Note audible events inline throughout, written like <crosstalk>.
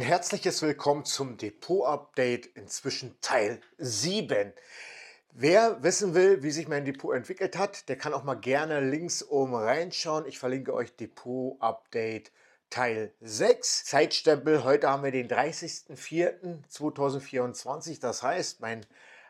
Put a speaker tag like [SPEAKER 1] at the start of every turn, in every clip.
[SPEAKER 1] Ein herzliches Willkommen zum Depot-Update, inzwischen Teil 7. Wer wissen will, wie sich mein Depot entwickelt hat, der kann auch mal gerne links oben reinschauen. Ich verlinke euch Depot-Update Teil 6. Zeitstempel, heute haben wir den 30.04.2024. Das heißt, mein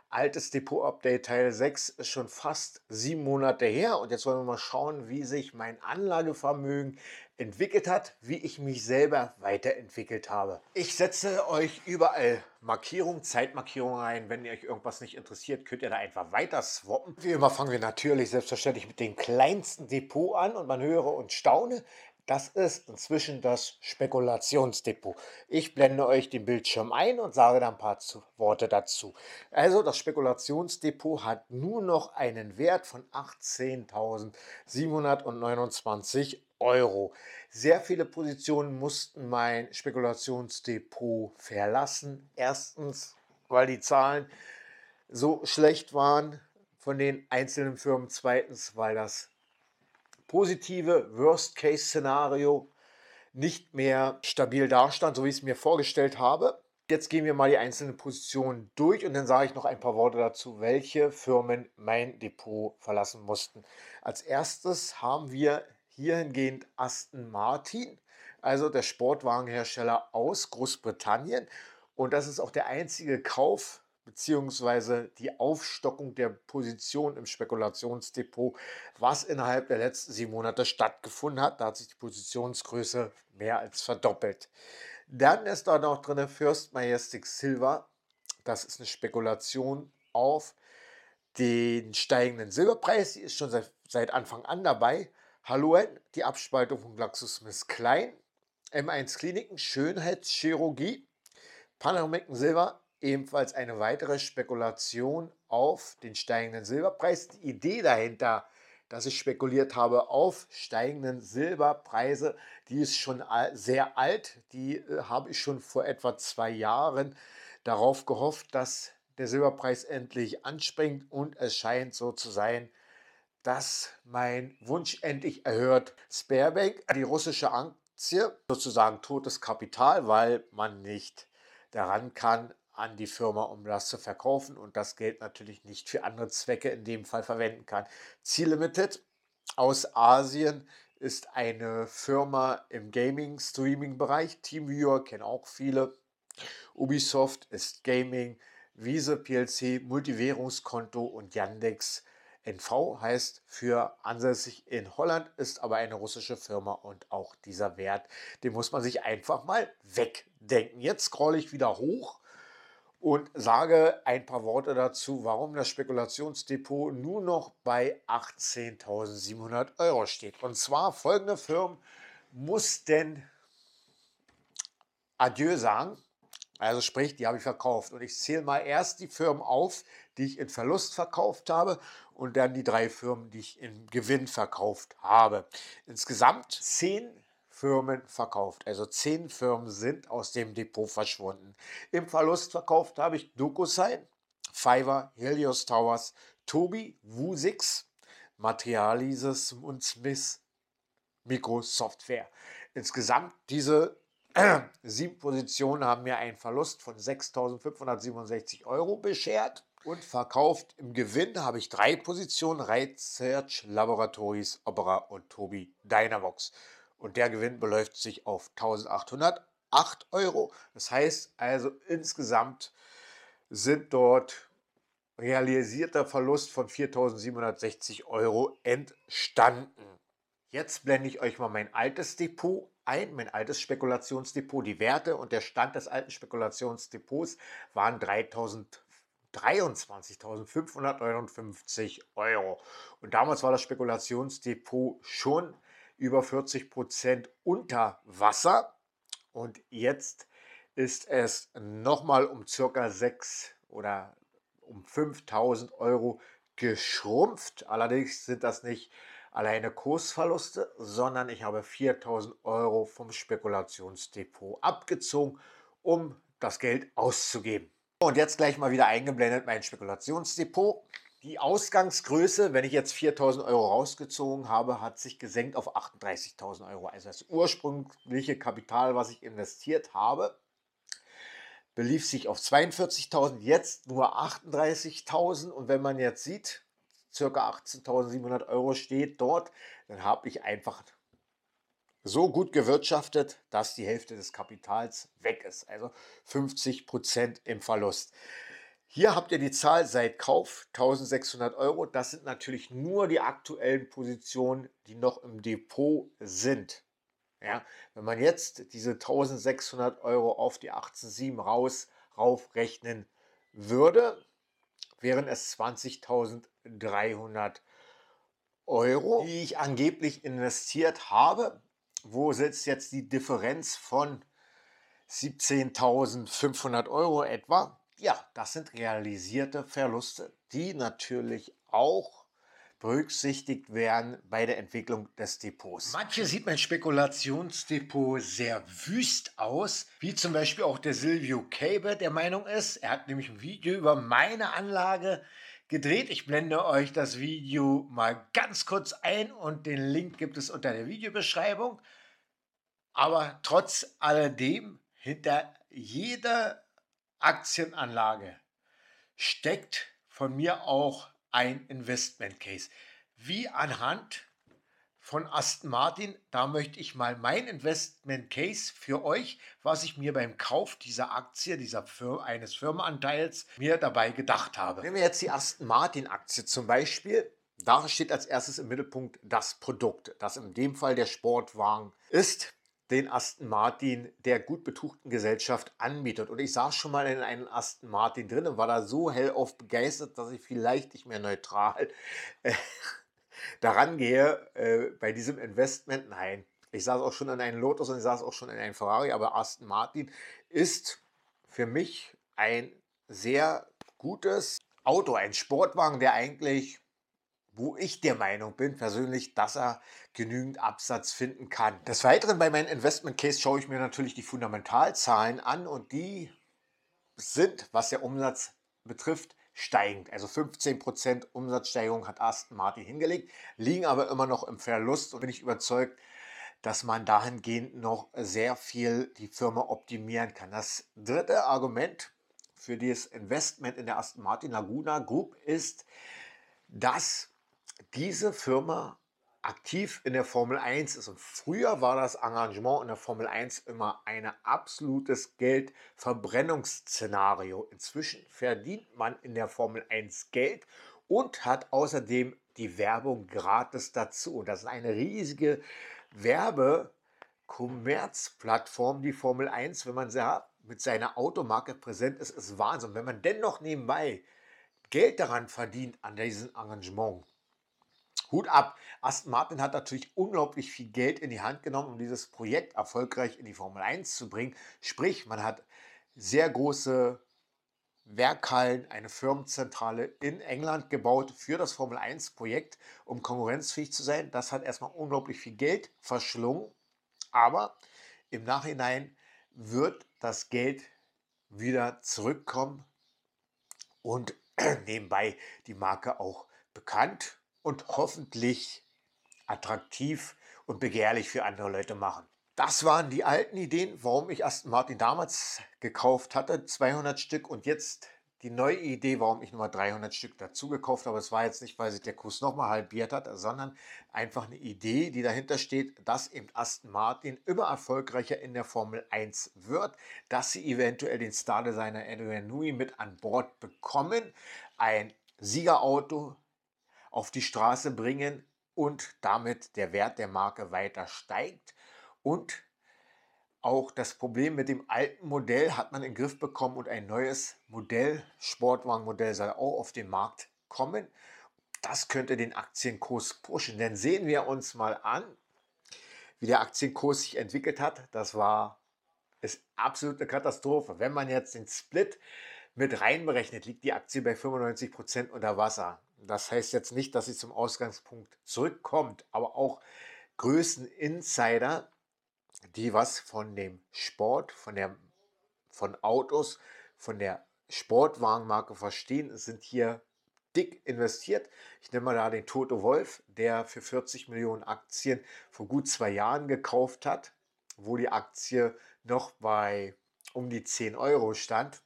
[SPEAKER 1] altes Depot-Update Teil 6 ist schon fast sieben Monate her. Und jetzt wollen wir mal schauen, wie sich mein Anlagevermögen entwickelt hat, wie ich mich selber weiterentwickelt habe. Ich setze euch überall Markierung, Zeitmarkierung rein. Wenn ihr euch irgendwas nicht interessiert, könnt ihr da einfach weiter swappen. Wie immer fangen wir natürlich selbstverständlich mit dem kleinsten Depot an und man höre und staune. Das ist inzwischen das Spekulationsdepot. Ich blende euch den Bildschirm ein und sage da ein paar Worte dazu. Also das Spekulationsdepot hat nur noch einen Wert von 18.729 Euro. Euro. Sehr viele Positionen mussten mein Spekulationsdepot verlassen. Erstens, weil die Zahlen so schlecht waren von den einzelnen Firmen. Zweitens, weil das positive Worst-Case-Szenario nicht mehr stabil dastand, so wie ich es mir vorgestellt habe. Jetzt gehen wir mal die einzelnen Positionen durch und dann sage ich noch ein paar Worte dazu, welche Firmen mein Depot verlassen mussten. Als erstes haben wir hierhingehend Aston Martin, also der Sportwagenhersteller aus Großbritannien. Und das ist auch der einzige Kauf bzw. die Aufstockung der Position im Spekulationsdepot, was innerhalb der letzten sieben Monate stattgefunden hat. Da hat sich die Positionsgröße mehr als verdoppelt. Dann ist da noch drin First Majestic Silver. Das ist eine Spekulation auf den steigenden Silberpreis. Die ist schon seit, seit Anfang an dabei. Hallo, die Abspaltung von GlaxoSmith Klein, M1 Kliniken, Schönheitschirurgie, Panamerican Silber, ebenfalls eine weitere Spekulation auf den steigenden Silberpreis. Die Idee dahinter, dass ich spekuliert habe auf steigenden Silberpreise, die ist schon sehr alt. Die äh, habe ich schon vor etwa zwei Jahren darauf gehofft, dass der Silberpreis endlich anspringt und es scheint so zu sein, dass mein Wunsch endlich erhört. Sparebank, die russische Aktie, sozusagen totes Kapital, weil man nicht daran kann an die Firma, um das zu verkaufen und das Geld natürlich nicht für andere Zwecke in dem Fall verwenden kann. Ziel Limited aus Asien ist eine Firma im Gaming-Streaming-Bereich. TeamViewer kennen auch viele. Ubisoft ist Gaming, Visa PLC, Multivährungskonto und Yandex NV heißt für ansässig in Holland, ist aber eine russische Firma und auch dieser Wert, den muss man sich einfach mal wegdenken. Jetzt scrolle ich wieder hoch und sage ein paar Worte dazu, warum das Spekulationsdepot nur noch bei 18.700 Euro steht. Und zwar folgende Firmen mussten Adieu sagen. Also sprich, die habe ich verkauft. Und ich zähle mal erst die Firmen auf, die ich in Verlust verkauft habe und dann die drei Firmen, die ich im Gewinn verkauft habe. Insgesamt zehn Firmen verkauft. Also zehn Firmen sind aus dem Depot verschwunden. Im Verlust verkauft habe ich DocuSign, Fiverr, Helios Towers, Tobi, Wusix, Materialises und Smith Mikrosoftware. Insgesamt diese <clears throat> sieben Positionen haben mir einen Verlust von 6.567 Euro beschert und verkauft. Im Gewinn habe ich drei Positionen: Research Laboratories, Opera und Tobi Dynavox. Und der Gewinn beläuft sich auf 1808 Euro. Das heißt also insgesamt sind dort realisierter Verlust von 4.760 Euro entstanden. Jetzt blende ich euch mal mein altes Depot ein, mein altes Spekulationsdepot. Die Werte und der Stand des alten Spekulationsdepots waren 3.000. 23.559 Euro. Und damals war das Spekulationsdepot schon über 40 Prozent unter Wasser. Und jetzt ist es nochmal um circa 6 oder um 5000 Euro geschrumpft. Allerdings sind das nicht alleine Kursverluste, sondern ich habe 4000 Euro vom Spekulationsdepot abgezogen, um das Geld auszugeben. Und jetzt gleich mal wieder eingeblendet mein Spekulationsdepot. Die Ausgangsgröße, wenn ich jetzt 4.000 Euro rausgezogen habe, hat sich gesenkt auf 38.000 Euro. Also das ursprüngliche Kapital, was ich investiert habe, belief sich auf 42.000, jetzt nur 38.000. Und wenn man jetzt sieht, ca. 18.700 Euro steht dort, dann habe ich einfach so gut gewirtschaftet, dass die Hälfte des Kapitals weg ist, also 50 Prozent im Verlust. Hier habt ihr die Zahl seit Kauf 1600 Euro. Das sind natürlich nur die aktuellen Positionen, die noch im Depot sind. Ja, wenn man jetzt diese 1600 Euro auf die 187 raus raufrechnen würde, wären es 20.300 Euro, die ich angeblich investiert habe wo sitzt jetzt die Differenz von 17.500 Euro etwa? Ja, das sind realisierte Verluste, die natürlich auch berücksichtigt werden bei der Entwicklung des Depots. Manche sieht mein Spekulationsdepot sehr wüst aus, wie zum Beispiel auch der Silvio Cabe der Meinung ist. Er hat nämlich ein Video über meine Anlage gedreht. Ich blende euch das Video mal ganz kurz ein und den Link gibt es unter der Videobeschreibung. Aber trotz alledem, hinter jeder Aktienanlage steckt von mir auch ein Investment Case. Wie anhand von Aston Martin, da möchte ich mal mein Investment Case für euch, was ich mir beim Kauf dieser Aktie, dieser Fir eines Firmenanteils mir dabei gedacht habe. Nehmen wir jetzt die Aston Martin Aktie zum Beispiel. Da steht als erstes im Mittelpunkt das Produkt, das in dem Fall der Sportwagen ist, den Aston Martin der gut betuchten Gesellschaft anbietet. Und ich saß schon mal in einem Aston Martin drin und war da so hell hellauf begeistert, dass ich vielleicht nicht mehr neutral äh, daran gehe äh, bei diesem Investment, nein. Ich saß auch schon in einem Lotus und ich saß auch schon in einem Ferrari, aber Aston Martin ist für mich ein sehr gutes Auto, ein Sportwagen, der eigentlich, wo ich der Meinung bin persönlich, dass er genügend Absatz finden kann. Des Weiteren bei meinem Investment Case schaue ich mir natürlich die Fundamentalzahlen an und die sind, was der Umsatz betrifft, steigend. Also 15% Umsatzsteigerung hat Aston Martin hingelegt, liegen aber immer noch im Verlust und bin ich überzeugt, dass man dahingehend noch sehr viel die Firma optimieren kann. Das dritte Argument für dieses Investment in der Aston Martin Laguna Group ist, dass diese Firma aktiv in der Formel 1 ist. Und früher war das Engagement in der Formel 1 immer ein absolutes Geldverbrennungsszenario. Inzwischen verdient man in der Formel 1 Geld und hat außerdem die Werbung gratis dazu. Und Das ist eine riesige Werbe- Kommerzplattform, die Formel 1, wenn man mit seiner Automarke präsent ist, ist Wahnsinn. Wenn man dennoch nebenbei Geld daran verdient, an diesem Engagement, Hut ab. Aston Martin hat natürlich unglaublich viel Geld in die Hand genommen, um dieses Projekt erfolgreich in die Formel 1 zu bringen. Sprich, man hat sehr große Werkhallen, eine Firmenzentrale in England gebaut für das Formel 1 Projekt, um konkurrenzfähig zu sein. Das hat erstmal unglaublich viel Geld verschlungen, aber im Nachhinein wird das Geld wieder zurückkommen und <clears throat> nebenbei die Marke auch bekannt und hoffentlich attraktiv und begehrlich für andere Leute machen. Das waren die alten Ideen, warum ich Aston Martin damals gekauft hatte, 200 Stück und jetzt die neue Idee, warum ich nochmal 300 Stück dazu gekauft habe. Es war jetzt nicht, weil sich der Kurs nochmal halbiert hat, sondern einfach eine Idee, die dahinter steht, dass eben Aston Martin immer erfolgreicher in der Formel 1 wird, dass sie eventuell den Star-Designer Edwin Nui mit an Bord bekommen, ein Siegerauto auf die Straße bringen und damit der Wert der Marke weiter steigt. Und auch das Problem mit dem alten Modell hat man in den Griff bekommen und ein neues Modell, Sportwagenmodell soll auch auf den Markt kommen. Das könnte den Aktienkurs pushen. Denn sehen wir uns mal an, wie der Aktienkurs sich entwickelt hat. Das war ist absolute Katastrophe. Wenn man jetzt den Split mit reinberechnet, liegt die Aktie bei 95% Prozent unter Wasser. Das heißt jetzt nicht, dass sie zum Ausgangspunkt zurückkommt, aber auch Größeninsider, die was von dem Sport, von, der, von Autos, von der Sportwagenmarke verstehen, sind hier dick investiert. Ich nehme mal da den Toto Wolf, der für 40 Millionen Aktien vor gut zwei Jahren gekauft hat, wo die Aktie noch bei um die 10 Euro stand.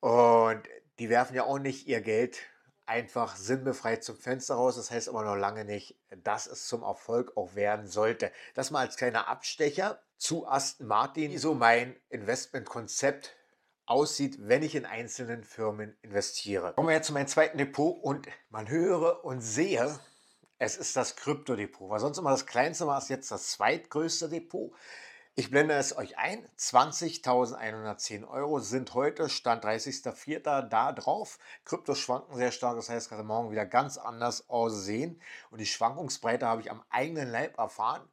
[SPEAKER 1] Und die werfen ja auch nicht ihr Geld einfach sinnbefreit zum Fenster raus. Das heißt aber noch lange nicht, dass es zum Erfolg auch werden sollte. Das mal als kleiner Abstecher zu Aston Martin, so mein Investmentkonzept aussieht, wenn ich in einzelnen Firmen investiere. Kommen wir jetzt zu meinem zweiten Depot und man höre und sehe, es ist das Krypto-Depot. War sonst immer das kleinste, war es jetzt das zweitgrößte Depot. Ich blende es euch ein. 20.110 Euro sind heute, Stand 30.04. da drauf. Kryptos schwanken sehr stark, das heißt, gerade morgen wieder ganz anders aussehen. Und die Schwankungsbreite habe ich am eigenen Leib erfahren.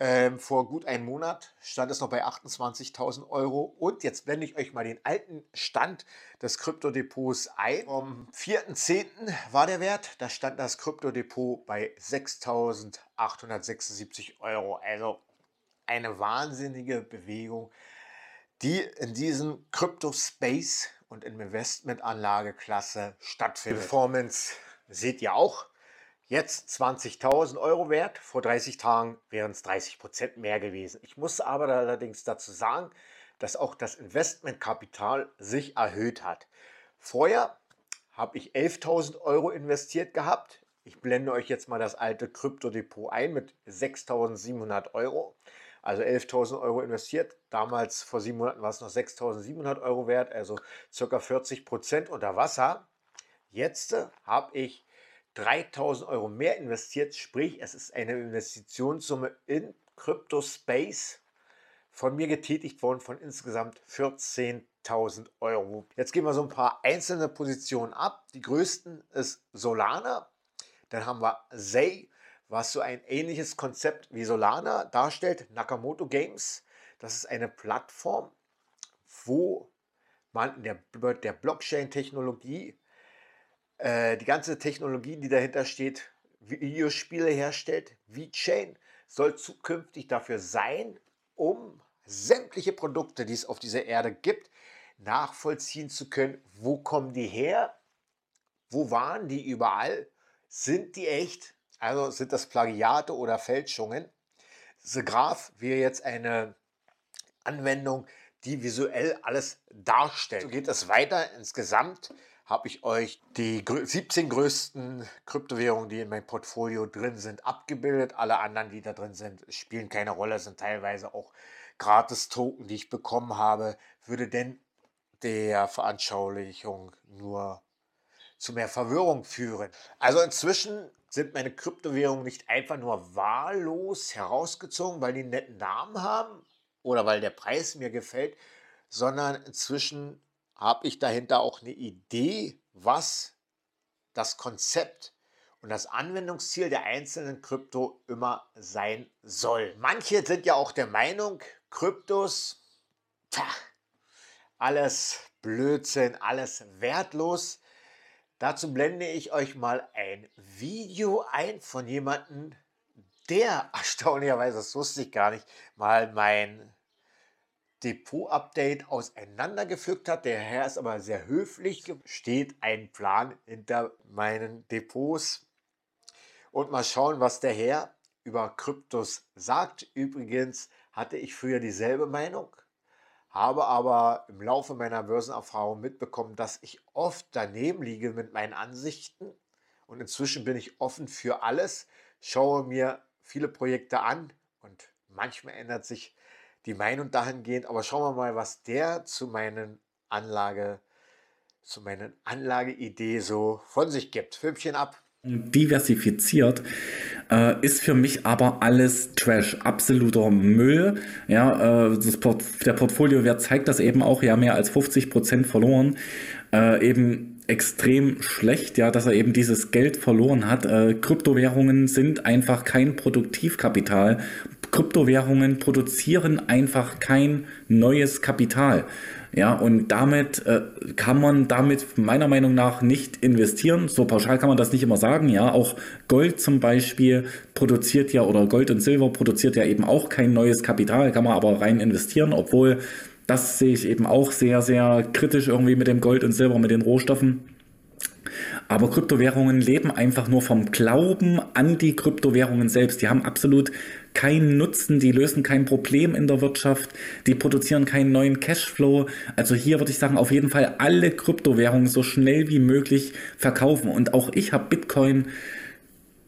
[SPEAKER 1] Ähm, vor gut einem Monat stand es noch bei 28.000 Euro. Und jetzt blende ich euch mal den alten Stand des Kryptodepots ein. Am 4.10. war der Wert. Da stand das Kryptodepot bei 6.876 Euro. Also eine wahnsinnige Bewegung, die in diesem Crypto-Space und in investment Investmentanlageklasse stattfindet. Performance seht ihr auch. Jetzt 20.000 Euro wert, vor 30 Tagen wären es 30 Prozent mehr gewesen. Ich muss aber allerdings dazu sagen, dass auch das Investmentkapital sich erhöht hat. Vorher habe ich 11.000 Euro investiert gehabt. Ich blende euch jetzt mal das alte Krypto-Depot ein mit 6.700 Euro. Also 11.000 Euro investiert. Damals vor sieben Monaten war es noch 6.700 Euro wert, also circa 40 Prozent unter Wasser. Jetzt habe ich 3.000 Euro mehr investiert, sprich es ist eine Investitionssumme in Crypto Space von mir getätigt worden von insgesamt 14.000 Euro. Jetzt gehen wir so ein paar einzelne Positionen ab. Die größten ist Solana, dann haben wir Zay, was so ein ähnliches Konzept wie Solana darstellt, Nakamoto Games. Das ist eine Plattform, wo man in der, der Blockchain-Technologie äh, die ganze Technologie, die dahinter steht, Videospiele herstellt. VeChain soll zukünftig dafür sein, um sämtliche Produkte, die es auf dieser Erde gibt, nachvollziehen zu können, wo kommen die her, wo waren die überall, sind die echt, also sind das Plagiate oder Fälschungen. The Graph wäre jetzt eine Anwendung, die visuell alles darstellt. So geht es weiter. Insgesamt habe ich euch die 17 größten Kryptowährungen, die in meinem Portfolio drin sind, abgebildet. Alle anderen, die da drin sind, spielen keine Rolle, sind teilweise auch Gratis-Token, die ich bekommen habe. Würde denn der Veranschaulichung nur zu mehr Verwirrung führen. Also inzwischen sind meine Kryptowährungen nicht einfach nur wahllos herausgezogen, weil die einen netten Namen haben oder weil der Preis mir gefällt, sondern inzwischen habe ich dahinter auch eine Idee, was das Konzept und das Anwendungsziel der einzelnen Krypto immer sein soll. Manche sind ja auch der Meinung, Kryptos, tja, alles Blödsinn, alles wertlos. Dazu blende ich euch mal ein Video ein von jemandem, der <laughs> erstaunlicherweise, das wusste ich gar nicht, mal mein Depot-Update auseinandergepflückt hat. Der Herr ist aber sehr höflich, steht ein Plan hinter meinen Depots. Und mal schauen, was der Herr über Kryptos sagt. Übrigens hatte ich früher dieselbe Meinung, habe aber im Laufe meiner Börsenerfahrung mitbekommen, dass ich oft daneben liege mit meinen Ansichten und inzwischen bin ich offen für alles, schaue mir viele Projekte an und manchmal ändert sich die Meinung dahingehend, aber schauen wir mal, was der zu meinen Anlage zu meinen Anlageidee so von sich gibt. Filmchen ab.
[SPEAKER 2] Diversifiziert äh, ist für mich aber alles Trash, absoluter Müll. Ja, äh, das Port der Portfoliowert zeigt das eben auch, ja, mehr als 50 Prozent verloren. Äh, eben extrem schlecht, ja, dass er eben dieses Geld verloren hat. Äh, Kryptowährungen sind einfach kein Produktivkapital. Kryptowährungen produzieren einfach kein neues Kapital. Ja, und damit äh, kann man damit meiner Meinung nach nicht investieren. So pauschal kann man das nicht immer sagen. Ja, auch Gold zum Beispiel produziert ja oder Gold und Silber produziert ja eben auch kein neues Kapital, kann man aber rein investieren, obwohl das sehe ich eben auch sehr, sehr kritisch irgendwie mit dem Gold und Silber, mit den Rohstoffen aber Kryptowährungen leben einfach nur vom Glauben an die Kryptowährungen selbst. Die haben absolut keinen Nutzen, die lösen kein Problem in der Wirtschaft, die produzieren keinen neuen Cashflow. Also hier würde ich sagen, auf jeden Fall alle Kryptowährungen so schnell wie möglich verkaufen. Und auch ich habe Bitcoin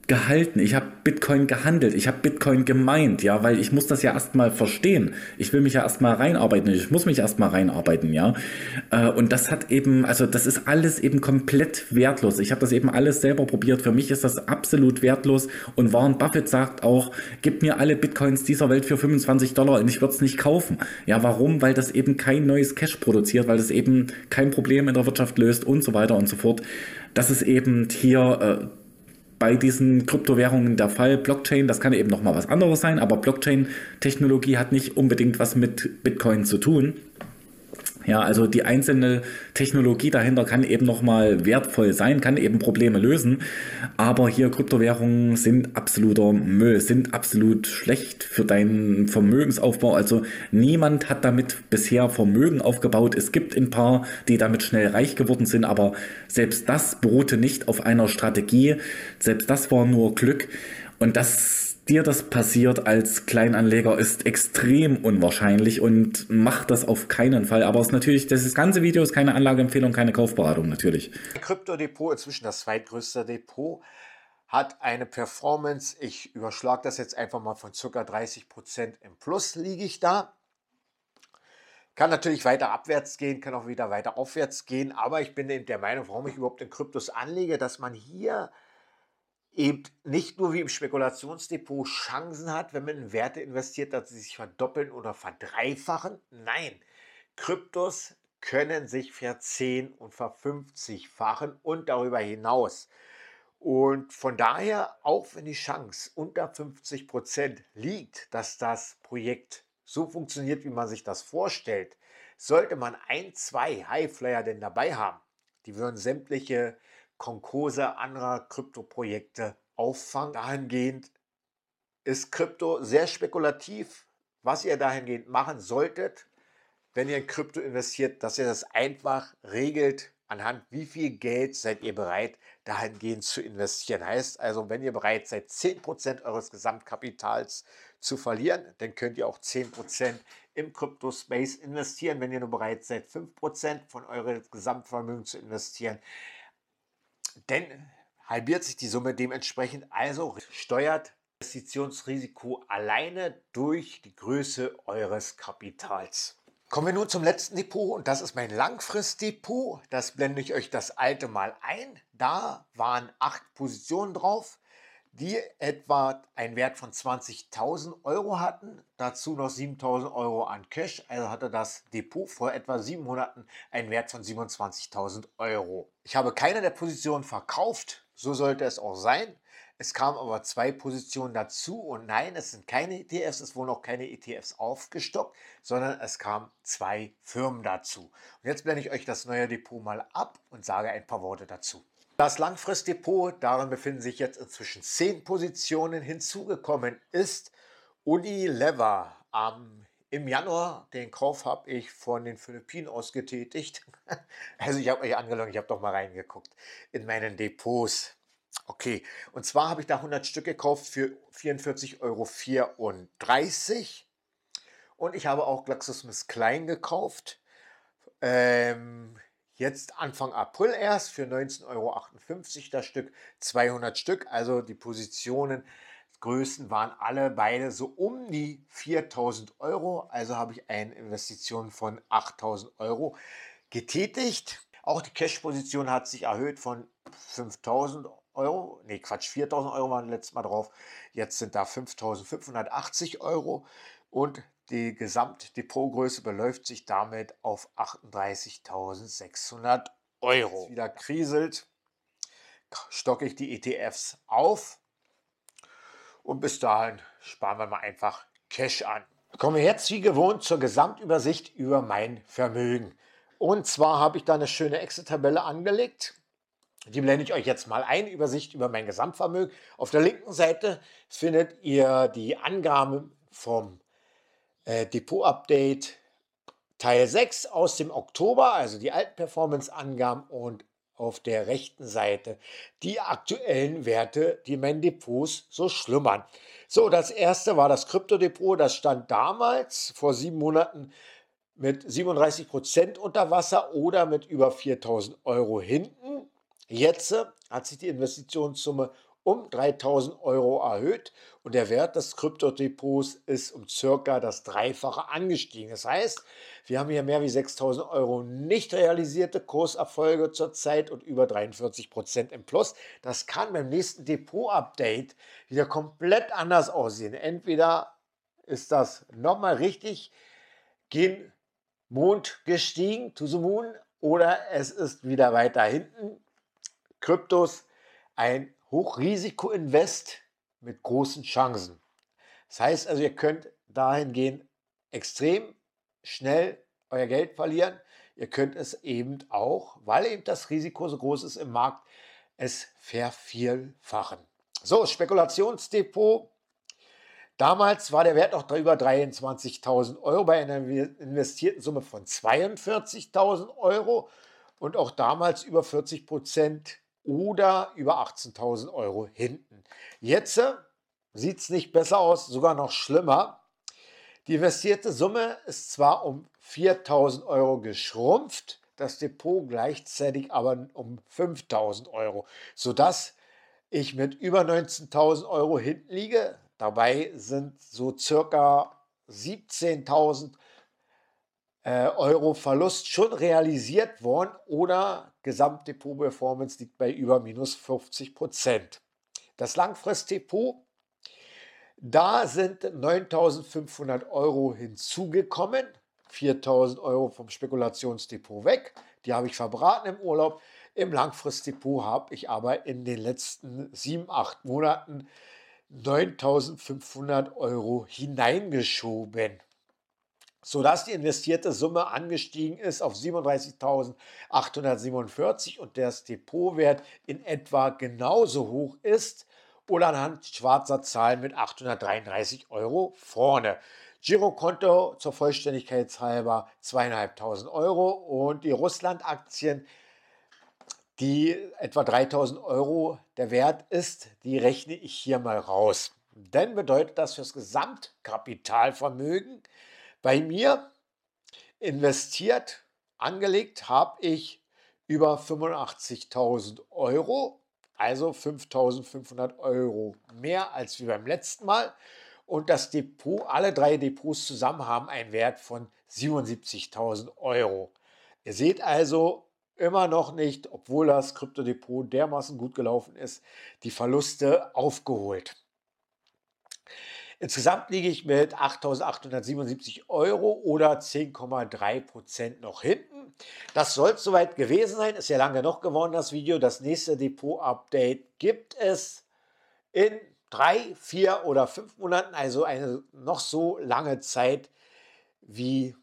[SPEAKER 2] gehalten, ich habe Bitcoin gehandelt, ich habe Bitcoin gemeint, ja, weil ich muss das ja erstmal verstehen. Ich will mich ja erstmal reinarbeiten, ich muss mich erstmal reinarbeiten, ja. Äh, und das hat eben, also das ist alles eben komplett wertlos. Ich habe das eben alles selber probiert. Für mich ist das absolut wertlos. Und Warren Buffett sagt auch, gib mir alle Bitcoins dieser Welt für 25 Dollar und ich würde es nicht kaufen. Ja, warum? Weil das eben kein neues Cash produziert, weil das eben kein Problem in der Wirtschaft löst und so weiter und so fort. Das ist eben hier äh, bei diesen Kryptowährungen der Fall. Blockchain, das kann eben nochmal was anderes sein, aber Blockchain-Technologie hat nicht unbedingt was mit Bitcoin zu tun. Ja, also die einzelne Technologie dahinter kann eben nochmal wertvoll sein, kann eben Probleme lösen. Aber hier Kryptowährungen sind absoluter Müll, sind absolut schlecht für deinen Vermögensaufbau. Also niemand hat damit bisher Vermögen aufgebaut. Es gibt ein paar, die damit schnell reich geworden sind, aber selbst das beruhte nicht auf einer Strategie. Selbst das war nur Glück. Und das dir das passiert als Kleinanleger, ist extrem unwahrscheinlich und macht das auf keinen Fall. Aber es ist natürlich, das ganze Video ist keine Anlageempfehlung, keine Kaufberatung natürlich.
[SPEAKER 1] Kryptodepot, inzwischen das zweitgrößte Depot, hat eine Performance, ich überschlage das jetzt einfach mal von ca. 30% Prozent im Plus liege ich da. Kann natürlich weiter abwärts gehen, kann auch wieder weiter aufwärts gehen, aber ich bin eben der Meinung, warum ich überhaupt in Kryptos anlege, dass man hier eben nicht nur wie im Spekulationsdepot Chancen hat, wenn man in Werte investiert, dass sie sich verdoppeln oder verdreifachen. Nein, Kryptos können sich verzehn- und verfünfzigfachen und darüber hinaus. Und von daher, auch wenn die Chance unter 50% Prozent liegt, dass das Projekt so funktioniert, wie man sich das vorstellt, sollte man ein, zwei Highflyer denn dabei haben. Die würden sämtliche Konkurse anderer Kryptoprojekte auffangen. Dahingehend ist Krypto sehr spekulativ, was ihr dahingehend machen solltet, wenn ihr in Krypto investiert, dass ihr das einfach regelt, anhand wie viel Geld seid ihr bereit, dahingehend zu investieren. Heißt also, wenn ihr bereit seid, 10% eures Gesamtkapitals zu verlieren, dann könnt ihr auch 10% im krypto space investieren. Wenn ihr nur bereit seid, 5% von eurem Gesamtvermögen zu investieren, denn halbiert sich die Summe dementsprechend, also steuert Investitionsrisiko alleine durch die Größe eures Kapitals. Kommen wir nun zum letzten Depot und das ist mein Langfristdepot. Das blende ich euch das alte mal ein. Da waren acht Positionen drauf die etwa einen Wert von 20.000 Euro hatten, dazu noch 7.000 Euro an Cash, also hatte das Depot vor etwa sieben Monaten einen Wert von 27.000 Euro. Ich habe keine der Positionen verkauft, so sollte es auch sein. Es kamen aber zwei Positionen dazu und nein, es sind keine ETFs, es wurden auch keine ETFs aufgestockt, sondern es kamen zwei Firmen dazu. Und jetzt blende ich euch das neue Depot mal ab und sage ein paar Worte dazu. Das Langfristdepot, darin befinden sich jetzt inzwischen zehn Positionen. Hinzugekommen ist Unilever. Lever im Januar, den Kauf habe ich von den Philippinen aus getätigt. <laughs> Also ich habe euch angelangt, ich habe doch mal reingeguckt in meinen Depots. Okay, und zwar habe ich da 100 Stück gekauft für 44,34 Euro. Und ich habe auch Glaxus Miss Klein gekauft. Ähm, Jetzt Anfang April erst für 19,58 Euro das Stück, 200 Stück. Also die Positionen, Größen waren alle beide so um die 4000 Euro. Also habe ich eine Investition von 8000 Euro getätigt. Auch die Cash-Position hat sich erhöht von 5000 Euro. Ne, Quatsch, 4000 Euro waren letztes Mal drauf. Jetzt sind da 5580 Euro. Und die Gesamtdepotgröße beläuft sich damit auf 38.600 Euro. Wieder kriselt, stocke ich die ETFs auf und bis dahin sparen wir mal einfach Cash an. Kommen wir jetzt wie gewohnt zur Gesamtübersicht über mein Vermögen. Und zwar habe ich da eine schöne Excel-Tabelle angelegt. Die blende ich euch jetzt mal ein. Übersicht über mein Gesamtvermögen. Auf der linken Seite findet ihr die Angaben vom äh, Depot-Update Teil 6 aus dem Oktober, also die alten Performance-Angaben und auf der rechten Seite die aktuellen Werte, die in meinen Depots so schlummern. So, das erste war das Krypto-Depot, das stand damals vor sieben Monaten mit 37 Prozent unter Wasser oder mit über 4000 Euro hinten. Jetzt hat sich die Investitionssumme um 3000 Euro erhöht und der Wert des Kryptodepots ist um circa das Dreifache angestiegen. Das heißt, wir haben hier mehr wie 6000 Euro nicht realisierte Kurserfolge zurzeit und über 43 Prozent im Plus. Das kann beim nächsten Depot-Update wieder komplett anders aussehen. Entweder ist das nochmal richtig, gen Mond gestiegen, to the moon, oder es ist wieder weiter hinten. Kryptos ein Hochrisiko-Invest mit großen Chancen. Das heißt also, ihr könnt dahingehend extrem schnell euer Geld verlieren. Ihr könnt es eben auch, weil eben das Risiko so groß ist im Markt, es vervielfachen. So, Spekulationsdepot. Damals war der Wert noch über 23.000 Euro bei einer investierten Summe von 42.000 Euro und auch damals über 40 Prozent oder über 18.000 Euro hinten. Jetzt äh, sieht es nicht besser aus, sogar noch schlimmer. Die investierte Summe ist zwar um 4.000 Euro geschrumpft, das Depot gleichzeitig aber um 5.000 Euro, sodass ich mit über 19.000 Euro hinten liege. Dabei sind so circa 17.000 Euro äh, Euro Verlust schon realisiert worden oder Gesamtdepot-Performance liegt bei über minus 50 Prozent. Das Langfristdepot, da sind 9.500 Euro hinzugekommen, 4.000 Euro vom Spekulationsdepot weg, die habe ich verbraten im Urlaub. Im Langfristdepot habe ich aber in den letzten sieben, acht Monaten 9.500 Euro hineingeschoben sodass die investierte Summe angestiegen ist auf 37.847 und das Depotwert in etwa genauso hoch ist oder anhand schwarzer Zahlen mit 833 Euro vorne. Girokonto zur Vollständigkeit halber 2.500 Euro und die Russland-Aktien, die etwa 3.000 Euro der Wert ist, die rechne ich hier mal raus. Denn bedeutet das für das Gesamtkapitalvermögen bei mir investiert, angelegt habe ich über 85.000 Euro, also 5.500 Euro mehr als wie beim letzten Mal. Und das Depot, alle drei Depots zusammen haben einen Wert von 77.000 Euro. Ihr seht also immer noch nicht, obwohl das Kryptodepot dermaßen gut gelaufen ist, die Verluste aufgeholt. Insgesamt liege ich mit 8.877 Euro oder 10,3 Prozent noch hinten. Das soll es soweit gewesen sein. Ist ja lange noch geworden, das Video. Das nächste Depot-Update gibt es in drei, vier oder fünf Monaten, also eine noch so lange Zeit wie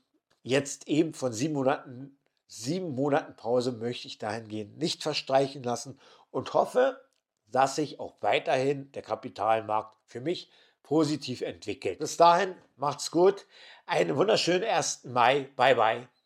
[SPEAKER 1] jetzt eben von sieben Monaten. Sieben Monaten Pause möchte ich dahingehend nicht verstreichen lassen und hoffe, dass sich auch weiterhin der Kapitalmarkt für mich positiv entwickelt. Bis dahin, macht's gut. Einen wunderschönen 1. Mai. Bye, bye.